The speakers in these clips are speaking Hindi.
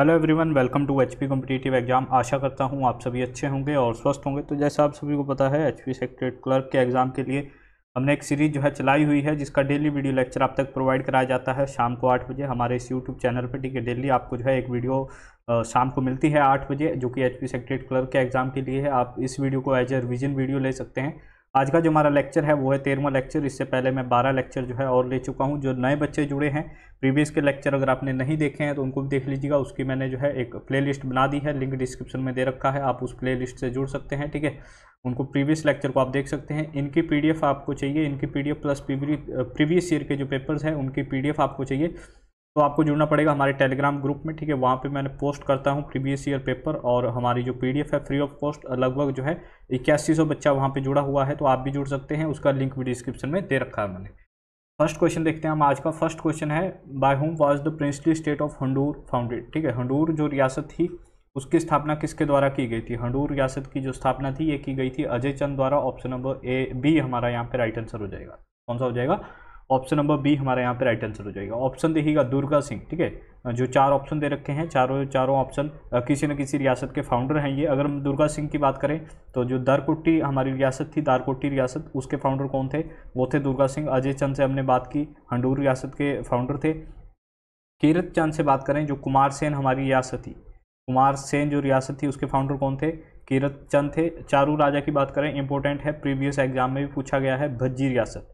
hello everyone welcome to HP competitive exam आशा करता हूं आप सभी अच्छे होंगे और स्वस्थ होंगे तो जैसा आप सभी को पता है एचपी सेक्रेटरी क्लर्क के एग्ज़ाम के लिए हमने एक सीरीज़ जो है चलाई हुई है जिसका डेली वीडियो लेक्चर आप तक प्रोवाइड कराया जाता है शाम को आठ बजे हमारे इस यूट्यूब चैनल पर ठीक है डेली आपको जो है एक वीडियो शाम को मिलती है आठ बजे जो कि एच पी सेक्रेटरी क्लर्क के एग्ज़ाम के लिए है आप इस वीडियो को एज ए रिविजन वीडियो ले सकते हैं आज का जो हमारा लेक्चर है वो है तेरहवा लेक्चर इससे पहले मैं बारह लेक्चर जो है और ले चुका हूँ जो नए बच्चे जुड़े हैं प्रीवियस के लेक्चर अगर आपने नहीं देखे हैं तो उनको भी देख लीजिएगा उसकी मैंने जो है एक प्लेलिस्ट बना दी है लिंक डिस्क्रिप्शन में दे रखा है आप उस प्लेलिस्ट से जुड़ सकते हैं ठीक है उनको प्रीवियस लेक्चर को आप देख सकते हैं इनकी पीडीएफ आपको चाहिए इनकी पीडीएफ प्लस प्रीवियस ईयर के जो पेपर्स हैं उनकी पीडीएफ आपको चाहिए तो आपको जुड़ना पड़ेगा हमारे टेलीग्राम ग्रुप में ठीक है वहाँ पे मैंने पोस्ट करता हूँ प्रीवियस ईयर पेपर और हमारी जो पीडीएफ है फ्री ऑफ कॉस्ट लगभग जो है इक्यासी सौ बच्चा वहाँ पे जुड़ा हुआ है तो आप भी जुड़ सकते हैं उसका लिंक भी डिस्क्रिप्शन में दे रखा है मैंने फर्स्ट क्वेश्चन देखते हैं हम आज का फर्स्ट क्वेश्चन है by whom was the princely state of Handur founded ठीक है हंडूर जो रियासत थी उसकी स्थापना किसके द्वारा की गई थी हंडूर रियासत की जो स्थापना थी ये की गई थी अजय चंद द्वारा ऑप्शन नंबर ए बी हमारा यहाँ पे राइट आंसर हो जाएगा कौन सा हो जाएगा ऑप्शन नंबर बी हमारा यहाँ पे राइट आंसर हो जाएगा ऑप्शन देखिएगा दुर्गा सिंह ठीक है जो चार ऑप्शन दे रखे हैं चारों चारों ऑप्शन किसी न किसी रियासत के फाउंडर हैं ये अगर हम दुर्गा सिंह की बात करें तो जो दारकोटी हमारी रियासत थी दारकोटी रियासत उसके फाउंडर कौन थे वो थे दुर्गा सिंह अजय चंद से हमने बात की हंडूर रियासत के फाउंडर थे कीरत चंद से बात करें जो कुमार सेन हमारी रियासत थी कुमार सेन जो रियासत थी उसके फाउंडर कौन थे कीरत चंद थे चारू राजा की बात करें इंपॉर्टेंट है प्रीवियस एग्जाम में भी पूछा गया है भज्जी रियासत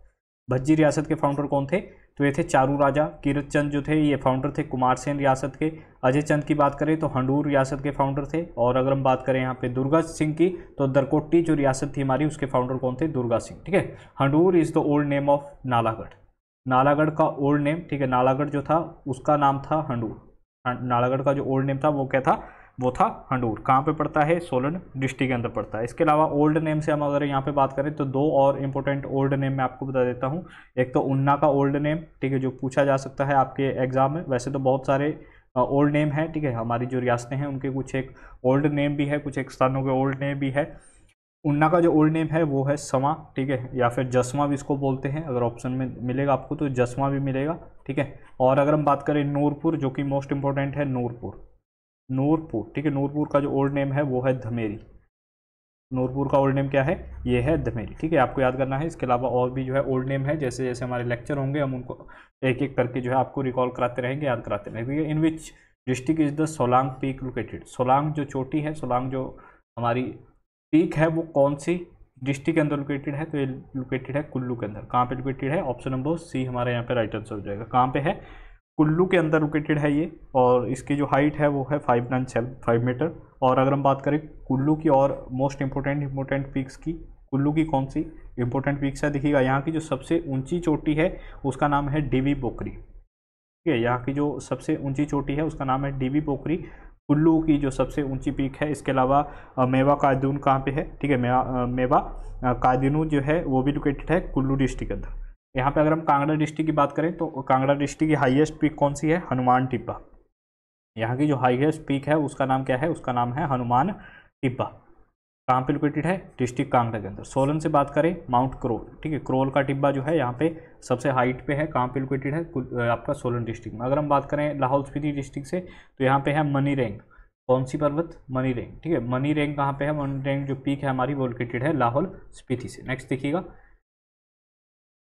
भज्जी रियासत के फाउंडर कौन थे तो ये थे चारू राजा कीरत चंद जो थे ये फाउंडर थे कुमार सेन रियासत के अजय चंद की बात करें तो हंडूर रियासत के फाउंडर थे और अगर हम बात करें यहाँ पे दुर्गा सिंह की तो दरकोटी जो रियासत थी हमारी उसके फाउंडर कौन थे दुर्गा सिंह ठीक है Handur is the old name of Nalagarh Nalagarh का ओल्ड नेम ठीक है नालागढ़ जो था उसका नाम था हंडूर नालागढ़ का जो ओल्ड नेम था वो क्या था वो था हंडूर कहाँ पे पड़ता है सोलन डिस्ट्रिक्ट के अंदर पड़ता है इसके अलावा ओल्ड नेम से हम अगर यहाँ पे बात करें तो दो और इम्पोर्टेंट ओल्ड नेम मैं आपको बता देता हूँ एक तो उन्ना का ओल्ड नेम ठीक है जो पूछा जा सकता है आपके एग्ज़ाम में वैसे तो बहुत सारे ओल्ड नेम है ठीक है हमारी जो रियासतें हैं उनके कुछ एक ओल्ड नेम भी है कुछ एक स्थानों के ओल्ड नेम भी है उन्ना का जो ओल्ड नेम है वो है समा ठीक है या फिर जसवा भी इसको बोलते हैं अगर ऑप्शन में मिलेगा आपको तो जसवा भी मिलेगा ठीक है और अगर हम बात करें नूरपुर जो कि मोस्ट इंपॉर्टेंट है नूरपुर नूरपुर ठीक है नूरपुर का जो ओल्ड नेम है वो है धमेरी नूरपुर का ओल्ड नेम क्या है ये है धमेरी ठीक है आपको याद करना है इसके अलावा और भी जो है ओल्ड नेम है जैसे जैसे हमारे लेक्चर होंगे हम उनको एक एक करके जो है आपको रिकॉल कराते रहेंगे याद कराते रहेंगे in which district is the Solang peak located Solang जो चोटी है सोलांग जो हमारी पीक है वो कौन सी डिस्ट्रिक्ट के अंदर लोकेटेड है तो ये लोकेटेड है कुल्लू के अंदर कहाँ पे लोकेटेड है ऑप्शन नंबर सी हमारे यहाँ पे राइट आंसर हो जाएगा कहाँ पे है कुल्लू के अंदर लोकेटेड है ये और इसकी जो हाइट है वो है five nine seven five metre और अगर हम बात करें कुल्लू की और मोस्ट इम्पोर्टेंट इम्पोर्टेंट पीक्स की कुल्लू की कौन सी इम्पोर्टेंट पीक्स है देखिएगा यहाँ की जो सबसे ऊंची चोटी है उसका नाम है डीवी पोखरी ठीक है यहाँ की जो सबसे ऊंची चोटी है उसका नाम है डीवी पोखरी कुल्लू की जो सबसे ऊंची पीक है इसके अलावा मेवा कायदून कहाँ पे है ठीक है मेवा मेवा कायदिनू जो है वो भी लोकेटेड है कुल्लू डिस्ट्रिक्ट के अंदर यहाँ पे अगर हम कांगड़ा डिस्ट्रिक्ट की बात करें तो कांगड़ा डिस्ट्रिक्ट की हाईएस्ट पीक कौन सी है हनुमान टिब्बा यहाँ की जो हाईएस्ट पीक है उसका नाम क्या है उसका नाम है हनुमान टिब्बा कहाँ पे लोकेटेड है डिस्ट्रिक्ट कांगड़ा के अंदर सोलन से बात करें माउंट क्रोल ठीक है क्रोल का टिब्बा जो है यहाँ पे सबसे हाइट पे है कहाँ पे लोकेटेड है आपका सोलन डिस्ट्रिक्ट में अगर हम बात करें लाहौल स्पीति डिस्ट्रिक्ट से तो यहाँ पे है मनी रेंग कौन सी पर्वत मनी रेंग ठीक है मनी रेंग कहाँ पे है मनी रेंग जो पीक है हमारी वो लोकेटेड है लाहौल स्पीति से नेक्स्ट देखिएगा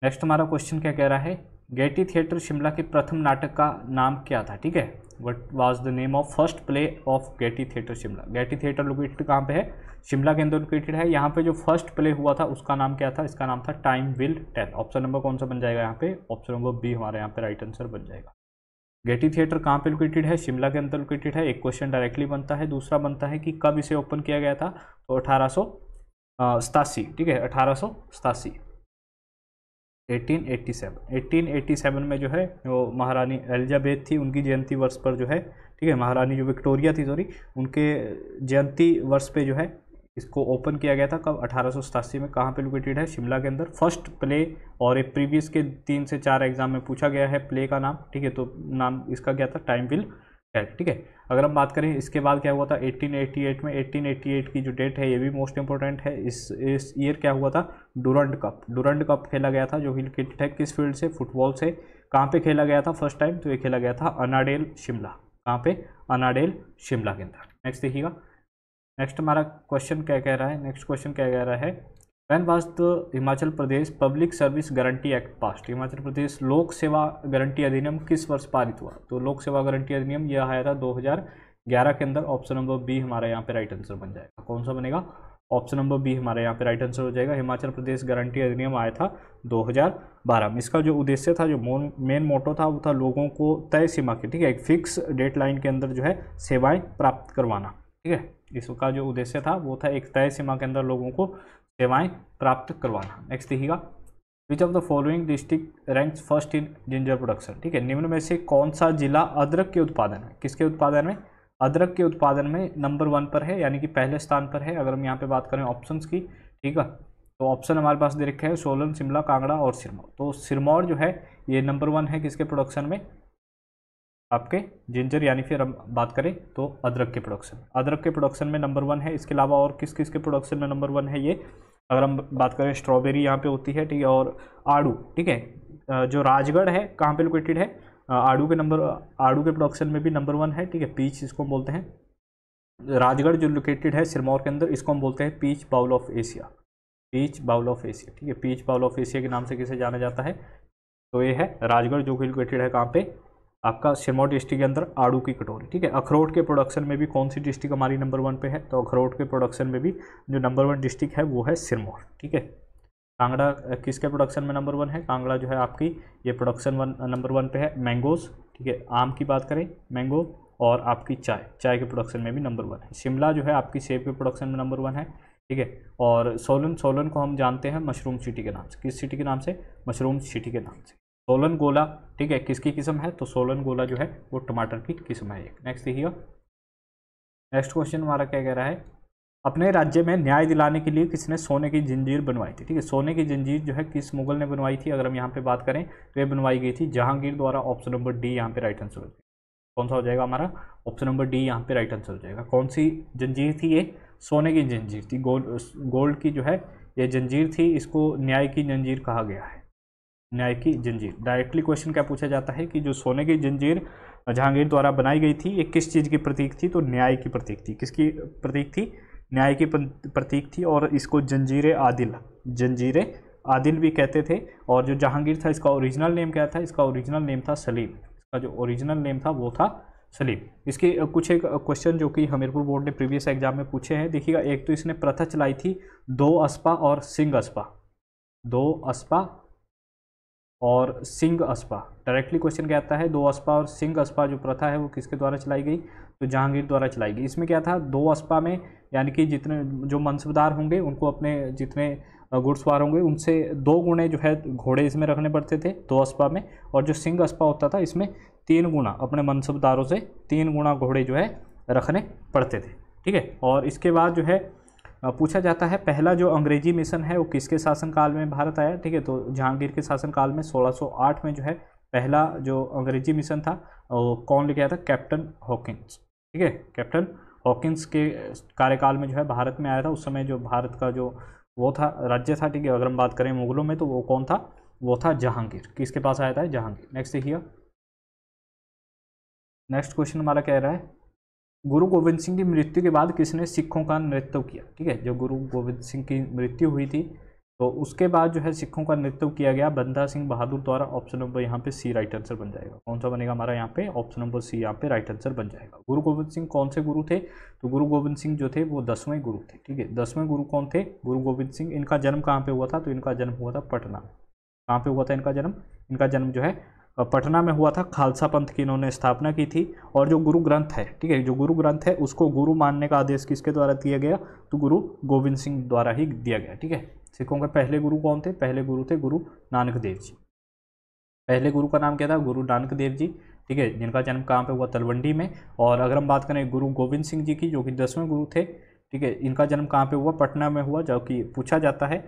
नेक्स्ट हमारा क्वेश्चन क्या कह रहा है गेटी थिएटर शिमला के प्रथम नाटक का नाम क्या था ठीक है what was the name of first play of Gaiety theatre Shimla Gaiety theatre located कहाँ पे है शिमला के अंदर लोकेटेड है यहाँ पे जो फर्स्ट प्ले हुआ था उसका नाम क्या था इसका नाम था time will tell option number कौन सा बन जाएगा यहाँ पे ऑप्शन नंबर बी हमारे यहाँ पे राइट आंसर बन जाएगा गेटी थिएटर कहाँ पे लोकेटेड है शिमला के अंदर लोकेटेड है एक क्वेश्चन डायरेक्टली बनता है दूसरा बनता है कि कब इसे ओपन किया गया था तो अठारह सौ सतासी ठीक है अठारह सौ सतासी 1887 1887 में जो है वो महारानी एलिजाबेथ थी उनकी जयंती वर्ष पर जो है ठीक है महारानी जो विक्टोरिया थी सॉरी उनके जयंती वर्ष पे जो है इसको ओपन किया गया था कब अठारह में कहाँ पे लोकेटेड है शिमला के अंदर फर्स्ट प्ले और एक प्रीवियस के तीन से चार एग्जाम में पूछा गया है प्ले का नाम ठीक है तो नाम इसका क्या था टाइम विल एक्ट ठीक है अगर हम बात करें इसके बाद क्या हुआ था 1888 में 1888 की जो डेट है ये भी मोस्ट इंपॉर्टेंट है इस इस ईयर क्या हुआ था डूरंड कप डुरंड कप खेला गया था जो क्रिकेट है किस फील्ड से फुटबॉल से कहाँ पे खेला गया था फर्स्ट टाइम तो ये खेला गया था अनाडेल शिमला कहाँ पे अनाडेल शिमला के अंदर नेक्स्ट देखिएगा नेक्स्ट हमारा क्वेश्चन क्या कह रहा है नेक्स्ट क्वेश्चन क्या कह रहा है when was the Himachal Pradesh public service guarantee act passed Himachal Pradesh लोक सेवा गारंटी अधिनियम किस वर्ष पारित हुआ तो लोक सेवा गारंटी अधिनियम यह आया था 2011 के अंदर ऑप्शन नंबर बी हमारा यहाँ पे राइट आंसर बन जाएगा कौन सा बनेगा ऑप्शन नंबर बी हमारे यहाँ पे राइट आंसर हो जाएगा हिमाचल प्रदेश गारंटी अधिनियम आया था 2012 में इसका जो उद्देश्य था जो मेन मोटो था वो था लोगों को तय सीमा के ठीक है एक फिक्स डेट लाइन के अंदर जो है सेवाएं प्राप्त करवाना ठीक है इसका जो उद्देश्य था वो था एक तय सीमा के अंदर लोगों को सेवाएं प्राप्त करवाना नेक्स्ट देखिएगा which of the following district ranks first in ginger production ठीक है निम्न में से कौन सा जिला अदरक के उत्पादन है किसके उत्पादन में अदरक के उत्पादन में नंबर वन पर है यानी कि पहले स्थान पर है अगर हम यहाँ पे बात करें ऑप्शन की ठीक है तो ऑप्शन हमारे पास दे रखे हैं सोलन शिमला कांगड़ा और सिरमौर तो सिरमौर जो है ये नंबर वन है किसके प्रोडक्शन में आपके जिंजर यानी फिर हम बात करें तो अदरक के प्रोडक्शन अदरक के प्रोडक्शन में नंबर वन है इसके अलावा और किस किस के प्रोडक्शन में नंबर वन है ये अगर हम बात करें स्ट्रॉबेरी यहाँ पे होती है ठीक है और आड़ू ठीक है जो राजगढ़ है कहाँ पे लोकेटेड है आड़ू के नंबर आड़ू के प्रोडक्शन में भी नंबर वन है ठीक है पीच इसको हम बोलते हैं राजगढ़ जो लोकेटेड है सिरमौर के अंदर इसको हम बोलते हैं peach bowl of Asia peach bowl of Asia ठीक है पीच बाउल ऑफ एशिया के नाम से किसे जाना जाता है तो ये है राजगढ़ जो कि लोकेटेड है कहाँ पे आपका सिरमौर डिस्ट्रिक्ट के अंदर आड़ू की कटोरी ठीक है अखरोट के प्रोडक्शन में भी कौन सी डिस्ट्रिक्ट हमारी नंबर वन पे है तो अखरोट के प्रोडक्शन में भी जो नंबर वन डिस्ट्रिक्ट है वो है सिरमौर ठीक है कांगड़ा किसके प्रोडक्शन में नंबर वन है कांगड़ा जो है आपकी ये प्रोडक्शन वन नंबर वन पे है मैंगोज़ ठीक है आम की बात करें मैंगो और आपकी चाय चाय के प्रोडक्शन में भी नंबर वन है शिमला जो है आपकी सेब के प्रोडक्शन में नंबर वन है ठीक है और सोलन सोलन को हम जानते हैं मशरूम सिटी के नाम से किस सिटी के नाम से मशरूम सिटी के नाम से सोलन गोला ठीक है किसकी किस्म है तो सोलन गोला जो है वो टमाटर की किस्म है नेक्स्ट देखिए नेक्स्ट क्वेश्चन हमारा क्या कह रहा है अपने राज्य में न्याय दिलाने के लिए किसने सोने की जंजीर बनवाई थी ठीक है सोने की जंजीर जो है किस मुगल ने बनवाई थी अगर हम यहाँ पे बात करें तो ये बनवाई गई थी जहांगीर द्वारा ऑप्शन नंबर डी यहाँ पे राइट आंसर हो जाएगा कौन सा हो जाएगा हमारा ऑप्शन नंबर डी यहाँ पे राइट आंसर हो जाएगा कौन सी जंजीर थी ये सोने की जंजीर थी गोल्ड गोल्ड की जो है ये जंजीर थी इसको न्याय की जंजीर कहा गया है न्याय की जंजीर डायरेक्टली क्वेश्चन क्या पूछा जाता है कि जो सोने की जंजीर जहांगीर द्वारा बनाई गई थी ये किस चीज़ की प्रतीक थी तो न्याय की प्रतीक थी किसकी प्रतीक थी न्याय की प्रतीक थी और इसको जंजीर आदिल जंजीर आदिल भी कहते थे और जो जहांगीर था इसका ओरिजिनल नेम क्या था इसका ओरिजिनल नेम था सलीम इसका जो ओरिजिनल नेम था वो था सलीम इसके कुछ एक क्वेश्चन जो कि हमीरपुर बोर्ड ने प्रीवियस एग्जाम में पूछे हैं देखिएगा एक तो इसने प्रथा चलाई थी दो अस्पा और सिंह अस्पा दो अस्पा और सिंह अस्पा डायरेक्टली क्वेश्चन क्या आता है दो अस्पा और सिंह अस्पा जो प्रथा है वो किसके द्वारा चलाई गई तो जहांगीर द्वारा चलाई गई इसमें क्या था दो अस्पा में यानी कि जितने जो मनसबदार होंगे उनको अपने जितने घुड़सवार होंगे उनसे दो गुणे जो है घोड़े इसमें रखने पड़ते थे दो अस्पा में और जो सिंह अस्पा होता था इसमें तीन गुणा अपने मनसबदारों से तीन गुणा घोड़े जो है रखने पड़ते थे ठीक है और इसके बाद जो है पूछा जाता है पहला जो अंग्रेजी मिशन है वो किसके शासनकाल में भारत आया ठीक है तो जहांगीर के शासनकाल में 1608 में जो है पहला जो अंग्रेजी मिशन था वो कौन लिखा था कैप्टन हॉकिंस ठीक है कैप्टन हॉकिंस के कार्यकाल में जो है भारत में आया था उस समय जो भारत का जो वो था राज्य था ठीक है अगर हम बात करें मुगलों में तो वो कौन था वो था जहांगीर किसके पास आया था जहांगीर नेक्स्ट देखिए नेक्स्ट क्वेश्चन हमारा कह रहा है गुरु गोविंद सिंह की मृत्यु के बाद किसने सिखों का नृत्य किया ठीक है जो गुरु गोविंद सिंह की मृत्यु हुई थी तो उसके बाद जो है सिखों का नृत्य किया गया बंदा सिंह बहादुर द्वारा ऑप्शन नंबर यहाँ पे सी राइट आंसर बन जाएगा कौन सा बनेगा हमारा यहाँ पे ऑप्शन नंबर सी यहाँ पे राइट आंसर बन जाएगा गुरु गोविंद सिंह कौन से गुरु थे तो गुरु गोविंद सिंह जो थे वो दसवें गुरु थे ठीक है दसवें गुरु कौन थे गुरु गोविंद सिंह इनका जन्म कहाँ पे हुआ था तो इनका जन्म हुआ था पटना कहाँ पे हुआ था इनका जन्म इनका जन्म जो है पटना में हुआ था खालसा पंथ की इन्होंने स्थापना की थी और जो गुरु ग्रंथ है ठीक है जो गुरु ग्रंथ है उसको गुरु मानने का आदेश किसके द्वारा दिया गया तो गुरु गोविंद सिंह द्वारा ही दिया गया ठीक है सिखों के पहले गुरु कौन थे पहले गुरु थे गुरु नानक देव जी पहले गुरु का नाम क्या था गुरु नानक देव जी ठीक है जिनका जन्म कहाँ पे हुआ तलवंडी में और अगर हम बात करें गुरु गोविंद सिंह जी की जो कि दसवें गुरु थे ठीक है इनका जन्म कहाँ पे हुआ पटना में हुआ जो कि पूछा जाता है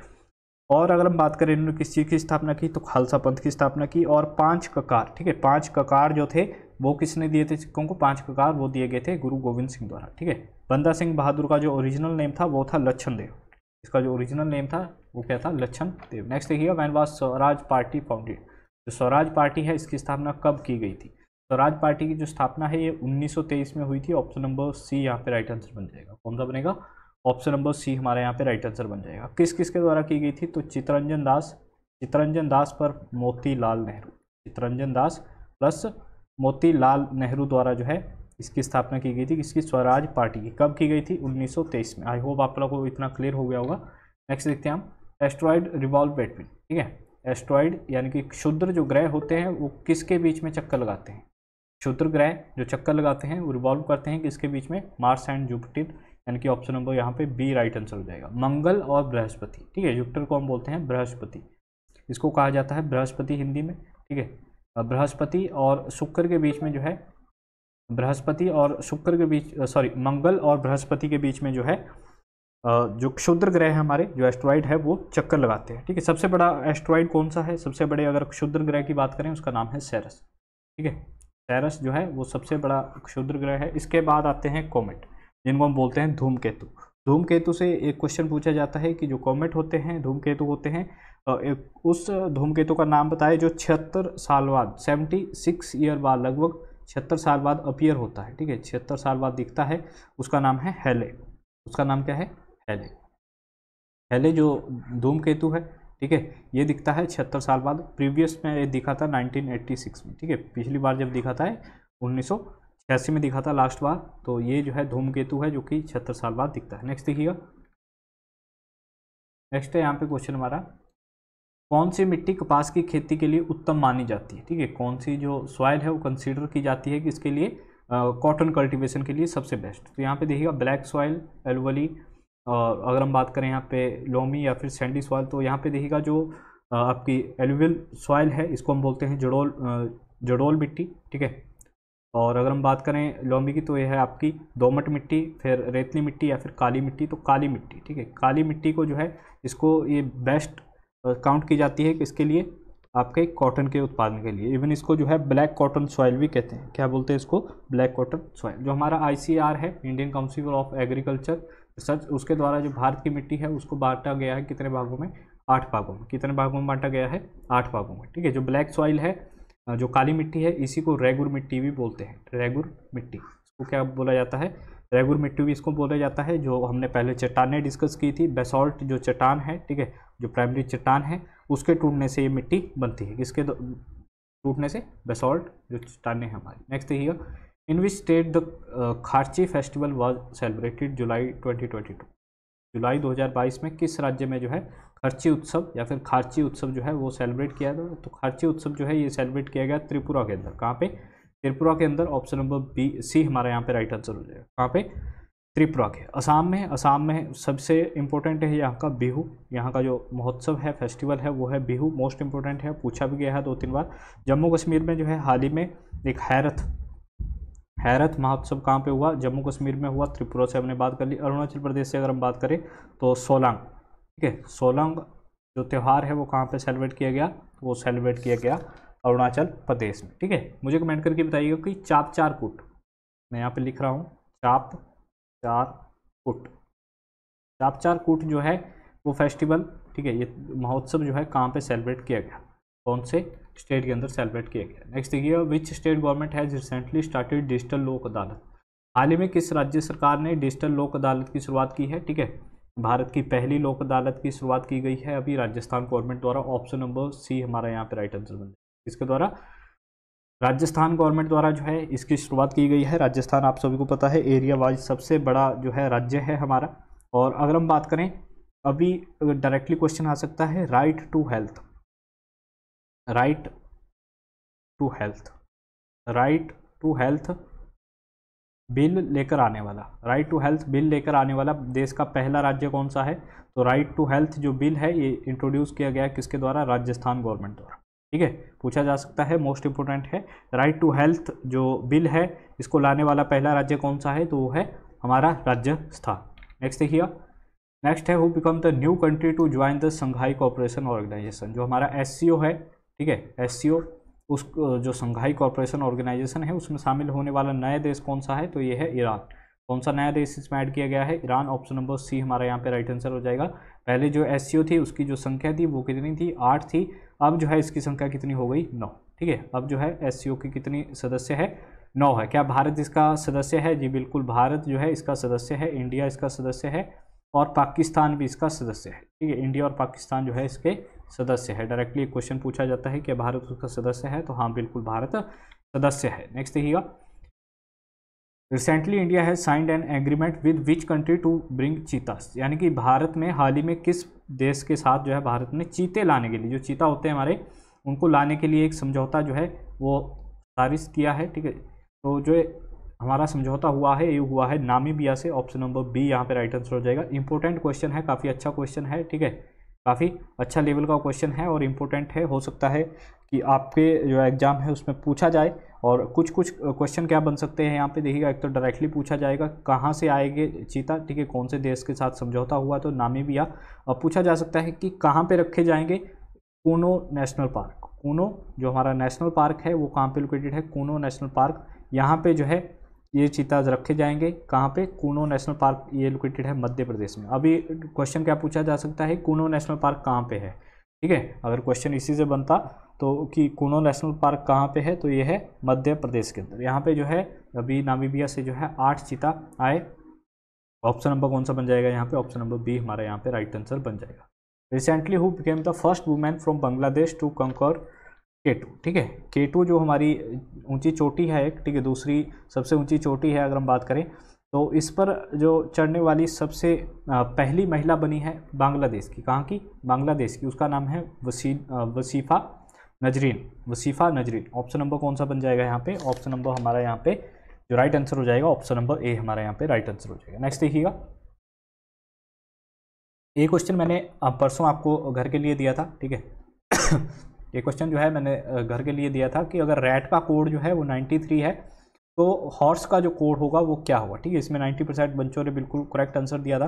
और अगर हम बात करें इन्होंने किस चीज़ की स्थापना की तो खालसा पंथ की स्थापना की और पांच ककार ठीक है पांच ककार जो थे वो किसने दिए थे सिक्कों को पांच ककार वो दिए गए थे गुरु गोविंद सिंह द्वारा ठीक है बंदा सिंह बहादुर का जो ओरिजिनल नेम था वो था लच्छन देव इसका जो ओरिजिनल नेम था वो क्या था लच्छन देव नेक्स्ट देखिए when was Swaraj party founded जो स्वराज पार्टी है इसकी स्थापना कब की गई थी स्वराज पार्टी की जो स्थापना है ये उन्नीस में हुई थी ऑप्शन नंबर सी यहाँ पे राइट आंसर बन जाएगा कौन सा बनेगा ऑप्शन नंबर सी हमारे यहाँ पे राइट आंसर बन जाएगा किस किस के द्वारा की गई थी तो चितरंजन दास चितरंजन दास पर मोतीलाल नेहरू चितरंजन दास प्लस मोतीलाल नेहरू द्वारा जो है इसकी स्थापना की गई थी इसकी स्वराज पार्टी की कब की गई थी 1923 में आई होप आप लोगों को इतना क्लियर हो गया होगा नेक्स्ट देखते हैं हम एस्ट्रॉयड रिवॉल्व बैटमिन ठीक है एस्ट्रॉयड यानी कि क्षुद्र जो ग्रह होते हैं वो किसके बीच में चक्कर लगाते हैं क्षुद्र ग्रह जो चक्कर लगाते हैं वो रिवॉल्व करते हैं किसके बीच में मार्स एंड जुपिटर यानी कि ऑप्शन नंबर यहाँ पे बी राइट आंसर हो जाएगा मंगल और बृहस्पति ठीक है जुपिटर को हम बोलते हैं बृहस्पति इसको कहा जाता है बृहस्पति हिंदी में ठीक है बृहस्पति और शुक्र के बीच में जो है बृहस्पति और शुक्र के बीच सॉरी मंगल और बृहस्पति के बीच में जो है जो क्षुद्र ग्रह है हमारे जो एस्ट्रॉइड है वो चक्कर लगाते हैं ठीक है सबसे बड़ा एस्ट्रॉइड कौन सा है सबसे बड़े अगर क्षुद्र ग्रह की बात करें उसका नाम है सैरस ठीक है सैरस जो है वो सबसे बड़ा क्षुद्र ग्रह है इसके बाद आते हैं कॉमेट जिनको हम बोलते हैं धूमकेतु धूमकेतु से एक क्वेश्चन पूछा जाता है कि जो कॉमेट होते हैं धूमकेतु होते हैं उस धूमकेतु का नाम बताए जो छिहत्तर साल बाद सेवेंटी सिक्स ईयर बाद लगभग छिहत्तर साल बाद अपियर होता है ठीक है छिहत्तर साल बाद दिखता है उसका नाम है हेले उसका नाम क्या है हेले हेले जो धूमकेतु है ठीक है ये दिखता है छिहत्तर साल बाद प्रीवियस में ये दिखा था 1986 में ठीक है पिछली बार जब दिखा था उन्नीस छियासी में दिखा था लास्ट बार तो ये जो है धूमकेतु है जो कि छिहत्तर साल बाद दिखता है नेक्स्ट देखिएगा नेक्स्ट है यहाँ पे क्वेश्चन हमारा कौन सी मिट्टी कपास की खेती के लिए उत्तम मानी जाती है ठीक है कौन सी जो सॉयल है वो कंसीडर की जाती है कि इसके लिए कॉटन uh, कल्टीवेशन के लिए सबसे बेस्ट तो यहाँ पे देखिएगा ब्लैक सॉयल एलवली और अगर हम बात करें यहाँ पे लोमी या फिर सैंडी सॉयल तो यहाँ पे देखिएगा जो आपकी एलुवल सॉयल है इसको हम बोलते हैं जड़ोल जड़ोल मिट्टी ठीक है और अगर हम बात करें लोम्बी की तो यह है आपकी दोमट मिट्टी फिर रेतली मिट्टी या फिर काली मिट्टी तो काली मिट्टी ठीक है काली मिट्टी को जो है इसको ये बेस्ट काउंट की जाती है इसके लिए आपके कॉटन के उत्पादन के लिए इवन इसको जो है ब्लैक कॉटन सॉइल भी कहते हैं क्या बोलते हैं इसको ब्लैक कॉटन सॉइल जो हमारा आई है Indian council of agriculture research उसके द्वारा जो भारत की मिट्टी है उसको बांटा गया है कितने भागों में आठ भागों में कितने भागों में बांटा गया है आठ भागों में ठीक है जो ब्लैक सॉइल है जो काली मिट्टी है इसी को रेगुर मिट्टी भी बोलते हैं रेगुर मिट्टी इसको क्या बोला जाता है रेगुर मिट्टी भी इसको बोला जाता है जो हमने पहले चट्टाने डिस्कस की थी बेसॉल्ट जो चट्टान है ठीक है जो प्राइमरी चट्टान है उसके टूटने से ये मिट्टी बनती है किसके टूटने से बेसॉल्ट जो चट्टाने हैं हमारी नेक्स्ट देखिएगा in which state the Kharchi festival was celebrated July twenty July 2022 में किस राज्य में जो है खर्ची उत्सव या फिर खारची उत्सव जो है वो सेलिब्रेट किया था तो खारची उत्सव जो है ये सेलिब्रेट किया गया त्रिपुरा के अंदर कहाँ पे त्रिपुरा के अंदर ऑप्शन नंबर बी सी हमारा यहाँ पे राइट आंसर हो जाएगा कहाँ पे त्रिपुरा के असम में असम में सबसे इम्पोर्टेंट है यहाँ का बिहू यहाँ का जो महोत्सव है फेस्टिवल है वो है बिहू मोस्ट इम्पोर्टेंट है पूछा भी गया है दो तीन बार जम्मू कश्मीर में जो है हाल ही में एक हैरत हैरत महोत्सव कहाँ पे हुआ जम्मू कश्मीर में हुआ त्रिपुरा से हमने बात कर ली अरुणाचल प्रदेश से अगर हम बात करें तो सोलांग ठीक है सोलंग जो त्यौहार है वो कहाँ पे सेलिब्रेट किया गया वो सेलिब्रेट किया गया अरुणाचल प्रदेश में ठीक है मुझे कमेंट करके बताइएगा कि चाप चार कुट मैं यहाँ पे लिख रहा हूँ चाप चार कुट चाप चार कुट जो है वो फेस्टिवल ठीक है ये महोत्सव जो है कहाँ पे सेलिब्रेट किया गया कौन से स्टेट के अंदर सेलिब्रेट किया गया नेक्स्ट देखिए which state government has recently started digital Lok Adalat हाल ही में किस राज्य सरकार ने डिजिटल लोक अदालत की शुरुआत की है ठीक है भारत की पहली लोक अदालत की शुरुआत की गई है अभी राजस्थान गवर्नमेंट द्वारा ऑप्शन नंबर सी हमारा यहाँ पे राइट आंसर बन जाए इसके द्वारा राजस्थान गवर्नमेंट द्वारा जो है इसकी शुरुआत की गई है राजस्थान आप सभी को पता है एरिया वाइज सबसे बड़ा जो है राज्य है हमारा और अगर हम बात करें अभी डायरेक्टली क्वेश्चन आ सकता है right to health right to health right to health bill लेकर आने वाला राइट टू हेल्थ बिल लेकर आने वाला देश का पहला राज्य कौन सा है तो राइट टू हेल्थ जो बिल है ये इंट्रोड्यूस किया गया किसके द्वारा राजस्थान गवर्नमेंट द्वारा ठीक है पूछा जा सकता है मोस्ट इंपोर्टेंट है राइट टू हेल्थ जो बिल है इसको लाने वाला पहला राज्य कौन सा है तो वो है हमारा राजस्थान नेक्स्ट देखिए नेक्स्ट है who become the new country to join the Shanghai cooperation organisation जो हमारा एस है ठीक है एस उस जो संघाई कॉरपोरेशन ऑर्गेनाइजेशन है उसमें शामिल होने वाला नया देश कौन सा है तो ये है ईरान कौन सा नया देश इसमें ऐड किया गया है ईरान ऑप्शन नंबर सी हमारा यहाँ पे राइट आंसर हो जाएगा पहले जो एस थी उसकी जो संख्या थी वो कितनी थी आठ थी अब जो है इसकी संख्या कितनी हो गई नौ ठीक है अब जो है एस की कितनी सदस्य है नौ है क्या भारत इसका सदस्य है जी बिल्कुल भारत जो है इसका सदस्य है इंडिया इसका सदस्य है और पाकिस्तान भी इसका सदस्य है ठीक है इंडिया और पाकिस्तान जो है इसके सदस्य है डायरेक्टली क्वेश्चन पूछा जाता है कि भारत उसका सदस्य है तो हाँ बिल्कुल भारत सदस्य है नेक्स्ट देखिएगा रिसेंटली इंडिया है signed an agreement with which country to bring cheetahs यानी कि भारत में हाल ही में किस देश के साथ जो है भारत ने चीते लाने के लिए जो चीता होते हैं हमारे उनको लाने के लिए एक समझौता जो है वो खारिज किया है ठीक है तो जो हमारा समझौता हुआ है ये हुआ है नामीबिया से ऑप्शन नंबर बी यहाँ पे राइट आंसर हो जाएगा इंपॉर्टेंट क्वेश्चन है काफ़ी अच्छा क्वेश्चन है ठीक है काफ़ी अच्छा लेवल का क्वेश्चन है और इम्पोर्टेंट है हो सकता है कि आपके जो एग्ज़ाम है उसमें पूछा जाए और कुछ कुछ क्वेश्चन क्या बन सकते हैं यहाँ पे देखिएगा एक तो डायरेक्टली पूछा जाएगा कहाँ से आएंगे चीता ठीक है कौन से देश के साथ समझौता हुआ तो नामी भी आ पूछा जा सकता है कि कहाँ पे रखे जाएंगे कूनो नेशनल पार्क कूनो जो हमारा नेशनल पार्क है वो कहाँ पर लोकेटेड है कूनो नेशनल पार्क यहाँ पर जो है ये चीताज रखे जाएंगे कहाँ पे कूनो नेशनल पार्क ये लोकेटेड है मध्य प्रदेश में अभी क्वेश्चन क्या पूछा जा सकता है कूनो नेशनल पार्क कहाँ पे है ठीक है अगर क्वेश्चन इसी से बनता तो कि कूनो नेशनल पार्क कहाँ पे है तो ये है मध्य प्रदेश के अंदर यहाँ पे जो है अभी नामीबिया से जो है आठ चीता आए ऑप्शन नंबर कौन सा बन जाएगा यहाँ पे ऑप्शन नंबर बी हमारा यहाँ पे राइट आंसर बन जाएगा recently who became the first women from Bangladesh to conquer K to ठीक है के टू जो हमारी ऊंची चोटी है एक ठीक है दूसरी सबसे ऊंची चोटी है अगर हम बात करें तो इस पर जो चढ़ने वाली सबसे पहली महिला बनी है बांग्लादेश की कहाँ की बांग्लादेश की उसका नाम है वसी वसीफ़ा नजरीन वसीफ़ा नजरीन ऑप्शन नंबर कौन सा बन जाएगा यहाँ पे ऑप्शन नंबर हमारा यहाँ पे जो राइट आंसर हो जाएगा ऑप्शन नंबर ए हमारे यहाँ पे राइट आंसर हो जाएगा नेक्स्ट देखिएगा ये क्वेश्चन मैंने परसों आपको घर के लिए दिया था ठीक है ये क्वेश्चन जो है मैंने घर के लिए दिया था कि अगर रैट का कोड जो है वो 93 है तो हॉर्स का जो कोड होगा वो क्या होगा ठीक है इसमें 90 परसेंट बच्चों ने बिल्कुल करेक्ट आंसर दिया था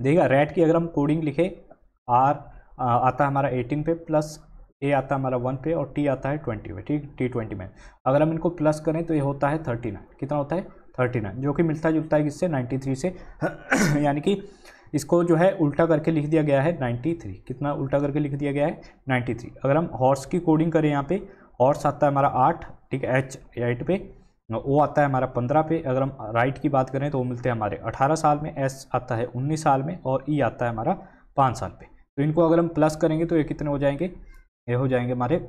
देखिएगा रैट की अगर हम कोडिंग लिखे आर आता आता हमारा 18 पे प्लस ए आता हमारा वन पे और टी आता है ट्वेंटी पे ठीक टी ट्वेंटी में अगर हम इनको प्लस करें तो ये होता है थर्टी नाइन कितना होता है थर्टी नाइन जो कि मिलता जुलता है किससे नाइन्टी थ्री से यानी कि इसको जो है उल्टा करके लिख दिया गया है 93 कितना उल्टा करके लिख दिया गया है 93 अगर हम हॉर्स की कोडिंग करें यहाँ पे हॉर्स आता है हमारा आठ ठीक है एच एट पे ओ आता है हमारा पंद्रह पे अगर हम राइट की बात करें तो वो मिलते हैं हमारे अठारह साल में एस आता है उन्नीस साल में और ई e आता है हमारा पाँच साल पे तो इनको अगर हम प्लस करेंगे तो ये कितने हो जाएंगे ये हो जाएंगे हमारे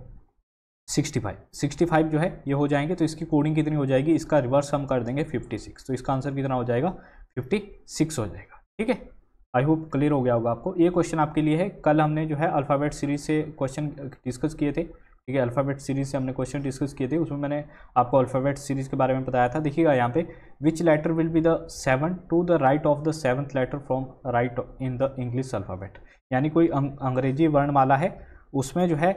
सिक्सटी फाइव सिक्सटी फाइव जो है ये हो जाएंगे तो इसकी कोडिंग कितनी हो जाएगी इसका रिवर्स हम कर देंगे फिफ्टी सिक्स तो इसका आंसर कितना हो जाएगा फिफ्टी सिक्स हो जाएगा ठीक है आई होप क्लियर हो गया होगा आपको ये क्वेश्चन आपके लिए है कल हमने जो है अल्फ़ाबेट सीरीज से क्वेश्चन डिस्कस किए थे ठीक है अल्फ़ाबेट सीरीज से हमने क्वेश्चन डिस्कस किए थे उसमें मैंने आपको अल्फ़ाबेट सीरीज के बारे में बताया था देखिएगा यहाँ पे which letter will be the seven to the right of the seventh letter from right in the English alphabet यानी कोई अंग्रेजी वर्णमाला है उसमें जो है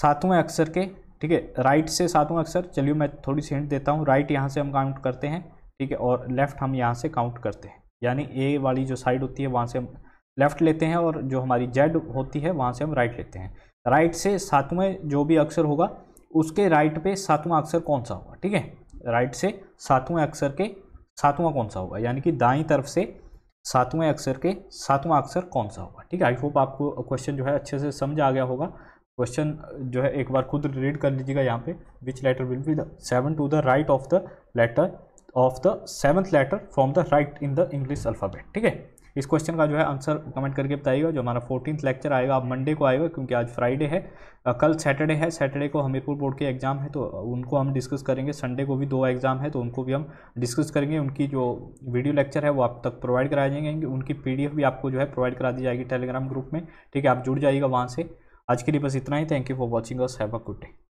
सातवें अक्षर के ठीक है राइट से सातवें अक्षर चलिए मैं थोड़ी सी हिंट देता हूँ राइट यहाँ से हम काउंट करते हैं ठीक है और लेफ्ट हम यहाँ से काउंट करते हैं यानी ए वाली जो साइड होती है वहाँ से हम लेफ़्ट लेते हैं और जो हमारी जेड होती है वहाँ से हम राइट लेते हैं राइट से सातवें जो भी अक्षर होगा उसके राइट पे सातवां अक्षर कौन सा होगा ठीक है राइट से सातवें अक्षर के सातवां कौन सा होगा यानी कि दाई तरफ से सातवें अक्षर के सातवां अक्षर कौन सा होगा ठीक है आई होप आपको क्वेश्चन जो है अच्छे से समझ आ गया होगा क्वेश्चन जो है एक बार खुद रीड कर लीजिएगा यहाँ पे which letter will be the seven to the right of the letter of the seventh letter from the right in the English alphabet ठीक है इस क्वेश्चन का जो है आंसर कमेंट करके बताइएगा जो हमारा फोर्टीन लेक्चर आएगा आप मंडे को आएगा क्योंकि आज फ्राइडे है कल सैटरडे है सैटरडे को हमीरपुर बोर्ड के एग्ज़ाम है तो उनको हम डिस्कस करेंगे संडे को भी दो एग्ज़ाम है तो उनको भी हम डिस्कस करेंगे उनकी जो वीडियो लेक्चर है वो आप तक प्रोवाइड कराए जाएंगे उनकी पी भी आपको जो है प्रोवाइड करा दी जाएगी टेलीग्राम ग्रुप में ठीक है आप जुड़ जाइएगा वहाँ से आज के लिए बस इतना ही thank you for watching us have a good day